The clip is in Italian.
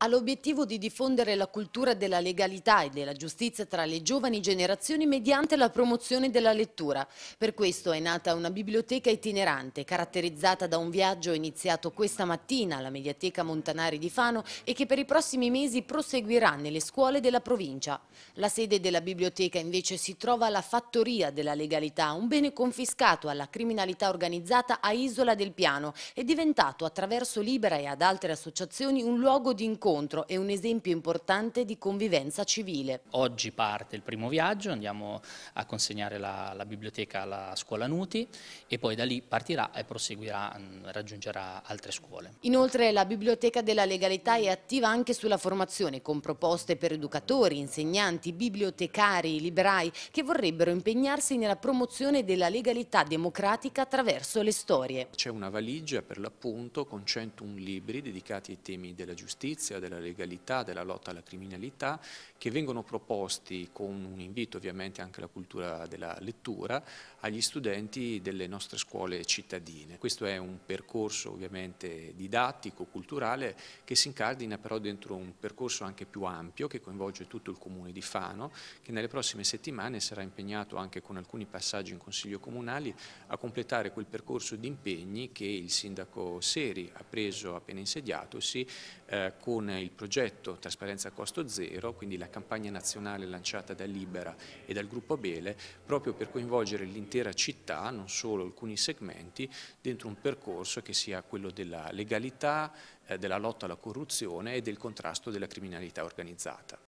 Ha l'obiettivo di diffondere la cultura della legalità e della giustizia tra le giovani generazioni mediante la promozione della lettura. Per questo è nata una biblioteca itinerante, caratterizzata da un viaggio iniziato questa mattina alla Mediateca Montanari di Fano e che per i prossimi mesi proseguirà nelle scuole della provincia. La sede della biblioteca invece si trova alla Fattoria della Legalità, un bene confiscato alla criminalità organizzata a Isola del Piano e diventato attraverso Libera e ad altre associazioni un luogo di incontro incontro e un esempio importante di convivenza civile. Oggi parte il primo viaggio, andiamo a consegnare la, la biblioteca alla scuola Nuti e poi da lì partirà e proseguirà, mm, raggiungerà altre scuole. Inoltre la Biblioteca della Legalità è attiva anche sulla formazione con proposte per educatori, insegnanti, bibliotecari, librai che vorrebbero impegnarsi nella promozione della legalità democratica attraverso le storie. C'è una valigia per l'appunto con 101 libri dedicati ai temi della giustizia, dell'industria della legalità, della lotta alla criminalità, che vengono proposti con un invito ovviamente anche alla cultura della lettura agli studenti delle nostre scuole cittadine. Questo è un percorso ovviamente didattico, culturale, che si incardina però dentro un percorso anche più ampio che coinvolge tutto il comune di Fano, che nelle prossime settimane sarà impegnato anche con alcuni passaggi in consiglio comunali a completare quel percorso di impegni che il sindaco Seri ha preso appena insediatosi eh, con con il progetto Trasparenza a costo zero, quindi la campagna nazionale lanciata da Libera e dal gruppo Bele, proprio per coinvolgere l'intera città, non solo alcuni segmenti, dentro un percorso che sia quello della legalità, eh, della lotta alla corruzione e del contrasto della criminalità organizzata.